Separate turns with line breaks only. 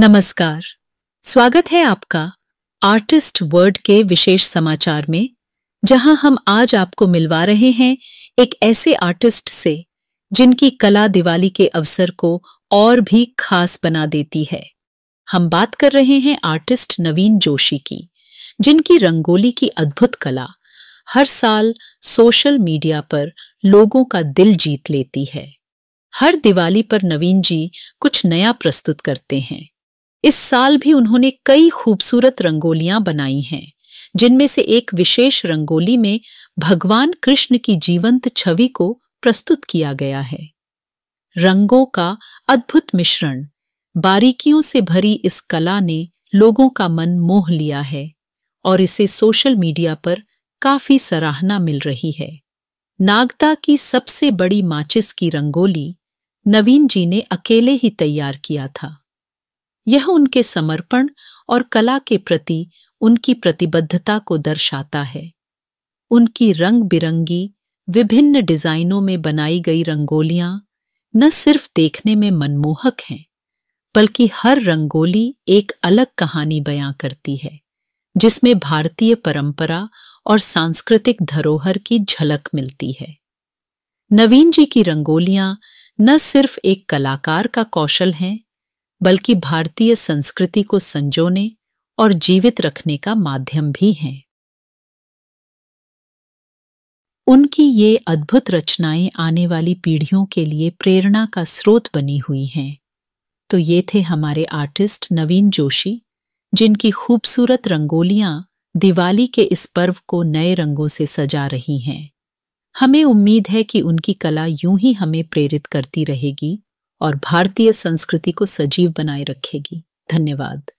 नमस्कार स्वागत है आपका आर्टिस्ट वर्ड के विशेष समाचार में जहां हम आज आपको मिलवा रहे हैं एक ऐसे आर्टिस्ट से जिनकी कला दिवाली के अवसर को और भी खास बना देती है हम बात कर रहे हैं आर्टिस्ट नवीन जोशी की जिनकी रंगोली की अद्भुत कला हर साल सोशल मीडिया पर लोगों का दिल जीत लेती है हर दिवाली पर नवीन जी कुछ नया प्रस्तुत करते हैं इस साल भी उन्होंने कई खूबसूरत रंगोलियां बनाई हैं जिनमें से एक विशेष रंगोली में भगवान कृष्ण की जीवंत छवि को प्रस्तुत किया गया है रंगों का अद्भुत मिश्रण बारीकियों से भरी इस कला ने लोगों का मन मोह लिया है और इसे सोशल मीडिया पर काफी सराहना मिल रही है नागदा की सबसे बड़ी माचिस की रंगोली नवीन जी ने अकेले ही तैयार किया था यह उनके समर्पण और कला के प्रति उनकी प्रतिबद्धता को दर्शाता है उनकी रंग बिरंगी विभिन्न डिजाइनों में बनाई गई रंगोलियां न सिर्फ देखने में मनमोहक हैं बल्कि हर रंगोली एक अलग कहानी बयां करती है जिसमें भारतीय परंपरा और सांस्कृतिक धरोहर की झलक मिलती है नवीन जी की रंगोलियां न सिर्फ एक कलाकार का कौशल हैं बल्कि भारतीय संस्कृति को संजोने और जीवित रखने का माध्यम भी हैं उनकी ये अद्भुत रचनाएं आने वाली पीढ़ियों के लिए प्रेरणा का स्रोत बनी हुई हैं तो ये थे हमारे आर्टिस्ट नवीन जोशी जिनकी खूबसूरत रंगोलियां दिवाली के इस पर्व को नए रंगों से सजा रही हैं हमें उम्मीद है कि उनकी कला यूं ही हमें प्रेरित करती रहेगी और भारतीय संस्कृति को सजीव बनाए रखेगी धन्यवाद